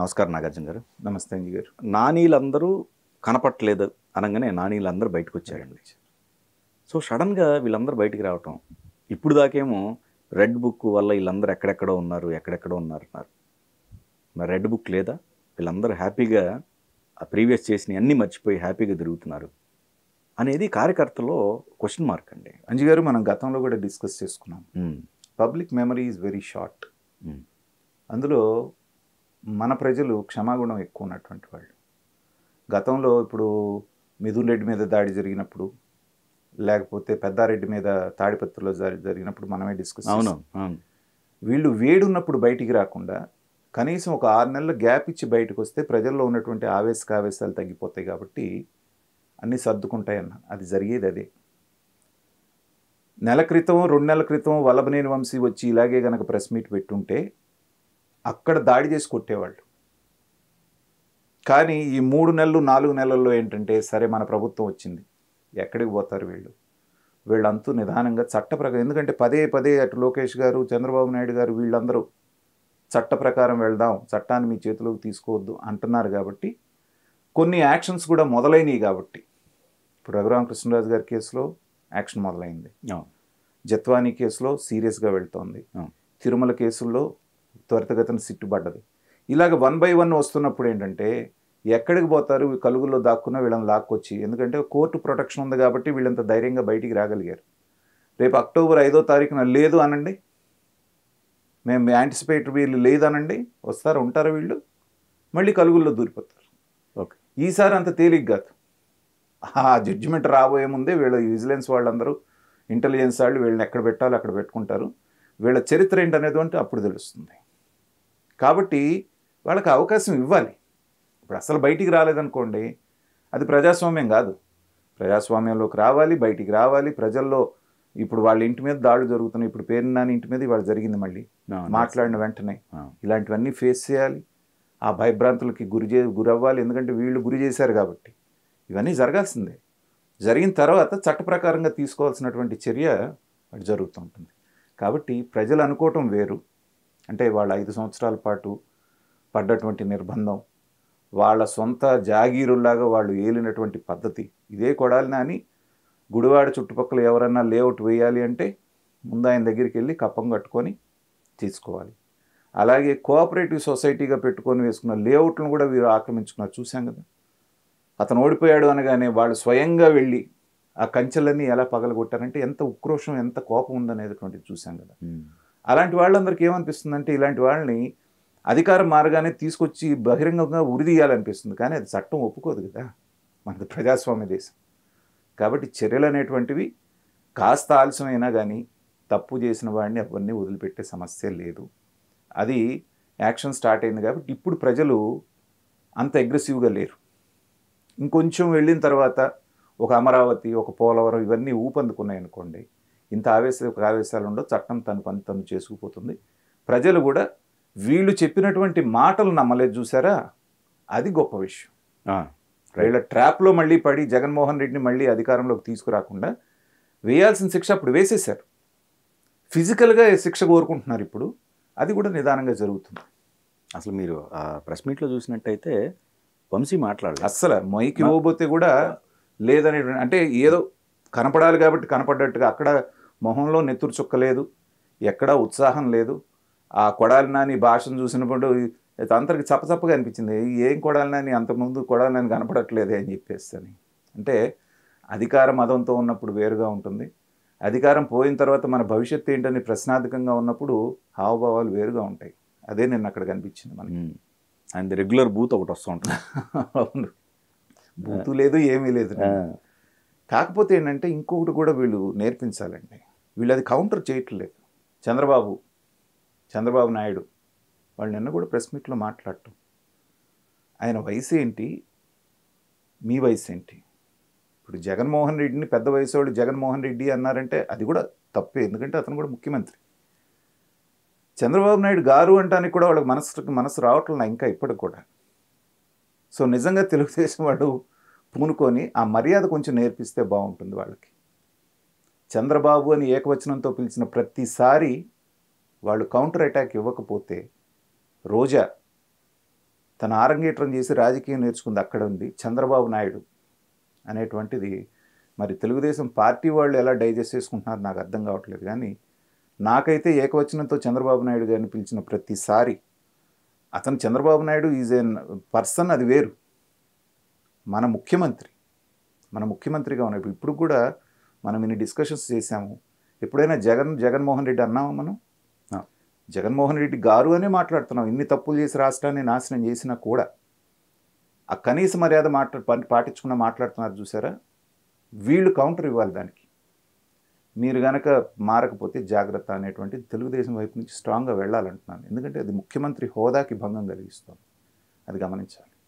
నమస్కారం నాగార్జున గారు నమస్తే అంజీ గారు నానీలందరూ కనపట్లేదు అనగానే నానీలందరూ బయటకు వచ్చారండి సో సడన్గా వీళ్ళందరూ బయటికి రావటం ఇప్పుడు దాకేమో రెడ్ బుక్ వల్ల వీళ్ళందరూ ఎక్కడెక్కడో ఉన్నారు ఎక్కడెక్కడో ఉన్నారు అన్నారు మరి రెడ్ బుక్ లేదా వీళ్ళందరూ హ్యాపీగా ఆ ప్రీవియస్ చేసిన అన్నీ మర్చిపోయి హ్యాపీగా తిరుగుతున్నారు అనేది కార్యకర్తలో క్వశ్చన్ మార్క్ అండి అంజీ గారు మనం గతంలో కూడా డిస్కస్ చేసుకున్నాం public memory is very short అందులో మన ప్రజలు క్షమాగుణం ఎక్కువ ఉన్నటువంటి వాళ్ళు గతంలో ఇప్పుడు మిథున్ రెడ్డి మీద దాడి జరిగినప్పుడు లేకపోతే పెద్దారెడ్డి మీద తాడిపత్రిలో జరిగినప్పుడు మనమే డిస్కస్ అవును వీళ్ళు వేడున్నప్పుడు బయటికి రాకుండా కనీసం ఒక ఆరు నెలల గ్యాప్ ఇచ్చి బయటకు వస్తే ప్రజల్లో ఉన్నటువంటి ఆవేశకావేశాలు తగ్గిపోతాయి కాబట్టి అన్నీ సర్దుకుంటాయన్న అది జరిగేది అదే నెల క్రితం రెండు నెలల క్రితం వల్లభనేని వంశీ వచ్చి ఇలాగే గనక ప్రెస్ మీట్ పెట్టుంటే అక్కడ దాడి చేసి కొట్టేవాళ్ళు కానీ ఈ మూడు నెలలు నాలుగు నెలల్లో ఏంటంటే సరే మన ప్రభుత్వం వచ్చింది ఎక్కడికి పోతారు వీళ్ళు వీళ్ళంతూ నిదానంగా చట్ట ప్రకారం ఎందుకంటే పదే పదే అటు లోకేష్ గారు చంద్రబాబు నాయుడు గారు వీళ్ళందరూ చట్ట ప్రకారం వెళ్దాం చట్టాన్ని మీ చేతిలోకి తీసుకోవద్దు అంటున్నారు కాబట్టి కొన్ని యాక్షన్స్ కూడా మొదలైనవి కాబట్టి ఇప్పుడు రఘురామకృష్ణరాజు గారి కేసులో యాక్షన్ మొదలైంది జత్వానీ కేసులో సీరియస్గా వెళ్తోంది తిరుమల కేసుల్లో త్వరితగతిన సిట్టుబడ్డది ఇలాగ వన్ బై వన్ వస్తున్నప్పుడు ఏంటంటే ఎక్కడికి పోతారు కలుగుల్లో దాక్కున్న వీళ్ళని లాక్కొచ్చి ఎందుకంటే కోర్టు ప్రొటెక్షన్ ఉంది కాబట్టి వీళ్ళంత ధైర్యంగా బయటికి రాగలిగారు రేపు అక్టోబర్ ఐదో తారీఖున లేదు అనండి మేము యాంటిసిపేటర్ వీళ్ళు లేదనండి వస్తారు ఉంటారు వీళ్ళు మళ్ళీ కలుగుల్లో దూరిపోతారు ఓకే ఈసారి అంత తేలిగ్ కాదు ఆ జడ్జిమెంట్ రాబోయే ముందే వీళ్ళ విజిలెన్స్ వాళ్ళందరూ ఇంటెలిజెన్స్ వాళ్ళు వీళ్ళని ఎక్కడ పెట్టాలో అక్కడ పెట్టుకుంటారు వీళ్ళ చరిత్ర ఏంటనేది అంటే అప్పుడు తెలుస్తుంది కాబట్టి వాళ్ళకి అవకాశం ఇవ్వాలి ఇప్పుడు అసలు బయటికి రాలేదనుకోండి అది ప్రజాస్వామ్యం కాదు ప్రజాస్వామ్యంలోకి రావాలి బయటికి రావాలి ప్రజల్లో ఇప్పుడు వాళ్ళ ఇంటి మీద దాడులు జరుగుతున్నాయి ఇప్పుడు పేరు నాని ఇంటి మీద ఇవాళ జరిగింది మళ్ళీ మాట్లాడిన వెంటనే ఇలాంటివన్నీ ఫేస్ చేయాలి ఆ భయభ్రాంతులకి గురి చే గురవ్వాలి ఎందుకంటే వీళ్ళు గురి చేశారు కాబట్టి ఇవన్నీ జరగాల్సిందే జరిగిన తర్వాత చట్ట ప్రకారంగా తీసుకోవాల్సినటువంటి చర్య అటు జరుగుతూ ఉంటుంది కాబట్టి ప్రజలు అనుకోవటం వేరు అంటే వాళ్ళ ఐదు సంవత్సరాల పాటు పడ్డటువంటి నిర్బంధం వాళ్ళ సొంత జాగీరుల్లాగా వాళ్ళు ఏలినటువంటి పద్ధతి ఇదే కొడాలి అని గుడివాడ చుట్టుపక్కల ఎవరైనా లేఅవుట్ వేయాలి అంటే ముందు ఆయన దగ్గరికి వెళ్ళి కప్పం కట్టుకొని తీసుకోవాలి అలాగే కోఆపరేటివ్ సొసైటీగా పెట్టుకొని వేసుకున్న లేఅవుట్లను కూడా వీరు ఆక్రమించుకున్నారు చూశాం కదా అతను ఓడిపోయాడు అనగానే వాళ్ళు స్వయంగా వెళ్ళి ఆ కంచెలన్నీ ఎలా పగలగొట్టారంటే ఎంత ఉక్రోషం ఎంత కోపం ఉందనేటువంటిది చూశాం కదా అలాంటి వాళ్ళందరికీ ఏమనిపిస్తుందంటే ఇలాంటి వాళ్ళని అధికార మార్గాన్ని తీసుకొచ్చి బహిరంగంగా ఉరిదీయాలనిపిస్తుంది కానీ అది చట్టం ఒప్పుకోదు కదా మనది ప్రజాస్వామ్య దేశం కాబట్టి చర్యలు అనేటువంటివి కాస్త ఆలస్యమైనా కానీ తప్పు చేసిన వాడిని అవన్నీ వదిలిపెట్టే సమస్య లేదు అది యాక్షన్ స్టార్ట్ అయింది కాబట్టి ఇప్పుడు ప్రజలు అంత అగ్రెసివ్గా లేరు ఇంకొంచెం వెళ్ళిన తర్వాత ఒక అమరావతి ఒక పోలవరం ఇవన్నీ ఊపందుకున్నాయి అనుకోండి ఇంత ఆవేశ ఆవేశాలు ఉండవు చట్టం తన పని తను చేసుకుపోతుంది ప్రజలు కూడా వీళ్ళు చెప్పినటువంటి మాటలు నమ్మలేదు చూసారా అది గొప్ప విషయం వీళ్ళ ట్రాప్లో మళ్ళీ పడి జగన్మోహన్ రెడ్డిని మళ్ళీ అధికారంలోకి తీసుకురాకుండా వేయాల్సిన శిక్ష అప్పుడు వేసేశారు ఫిజికల్గా శిక్ష కోరుకుంటున్నారు ఇప్పుడు అది కూడా నిదానంగా జరుగుతుంది అసలు మీరు ప్రెస్ మీట్లో చూసినట్టయితే వంశీ మాట్లాడాలి అస్సలు మైకి ఇవ్వబోతే కూడా లేదనే అంటే ఏదో కనపడాలి కాబట్టి కనపడ్డట్టుగా అక్కడ మొహంలో నెత్తురు చుక్కలేదు ఎక్కడా ఉత్సాహం లేదు ఆ కొడాలి నాని భాషను చూసినప్పుడు అందరికి చప్పచప్పగా అనిపించింది ఏం కొడాలి నాని అంతకుముందు కొడాలి నాని కనపడట్లేదే అని చెప్పేస్తాను అంటే అధికార మదంతో ఉన్నప్పుడు వేరుగా ఉంటుంది అధికారం పోయిన తర్వాత మన భవిష్యత్తు ఏంటని ప్రశ్నార్థకంగా ఉన్నప్పుడు హావభావాలు వేరుగా ఉంటాయి అదే నేను అక్కడ కనిపించింది మనకి అండ్ రెగ్యులర్ బూత్ ఒకటి వస్తూ ఉంటుంది అవును బూతు లేదు ఏమీ లేదు కాకపోతే ఏంటంటే ఇంకొకటి కూడా వీళ్ళు నేర్పించాలండి వీళ్ళు అది కౌంటర్ చేయట్లేదు చంద్రబాబు చంద్రబాబు నాయుడు వాళ్ళు నిన్న కూడా ప్రెస్ మీట్లో మాట్లాడటం ఆయన వయసు ఏంటి మీ వయసు ఏంటి ఇప్పుడు జగన్మోహన్ రెడ్డిని పెద్ద వయసు వాళ్ళు జగన్మోహన్ రెడ్డి అన్నారంటే అది కూడా తప్పే ఎందుకంటే అతను కూడా ముఖ్యమంత్రి చంద్రబాబు నాయుడు గారు అంటానికి కూడా వాళ్ళకి మనసుకి మనసు రావట్లేదు ఇంకా ఇప్పటికి కూడా సో నిజంగా తెలుగుదేశం వాడు పూనుకొని ఆ మర్యాద కొంచెం నేర్పిస్తే బాగుంటుంది వాళ్ళకి చంద్రబాబు అని ఏకవచనంతో పిలిచిన ప్రతిసారి వాళ్ళు కౌంటర్ అటాక్ ఇవ్వకపోతే రోజా తన ఆరంగేట్రం చేసి రాజకీయం నేర్చుకుంది అక్కడ ఉంది చంద్రబాబు నాయుడు అనేటువంటిది మరి తెలుగుదేశం పార్టీ వాళ్ళు ఎలా డైజెస్ట్ చేసుకుంటున్నారు నాకు అర్థం కావట్లేదు కానీ నాకైతే ఏకవచనంతో చంద్రబాబు నాయుడు గారిని పిలిచిన ప్రతిసారి అతను Chandrababu Naidu is an person అది వేరు మన ముఖ్యమంత్రి మన ముఖ్యమంత్రిగా ఉన్నప్పుడు ఇప్పుడు కూడా మనం ఇన్ని డిస్కషన్స్ చేశాము ఎప్పుడైనా జగన్ జగన్మోహన్ రెడ్డి అన్నామా మనం జగన్మోహన్ రెడ్డి గారు అనే మాట్లాడుతున్నాం ఇన్ని తప్పులు చేసి రాష్ట్రాన్ని నాశనం చేసినా కూడా ఆ కనీస మర్యాద మాట్లా పాటించుకున్న మాట్లాడుతున్నారు చూసారా వీళ్ళు కౌంటర్ ఇవ్వాలి దానికి మీరు గనక మారకపోతే జాగ్రత్త అనేటువంటి తెలుగుదేశం వైపు నుంచి స్ట్రాంగ్గా వెళ్ళాలంటున్నాను ఎందుకంటే అది ముఖ్యమంత్రి హోదాకి భంగం కలిగిస్తుంది అది గమనించాలి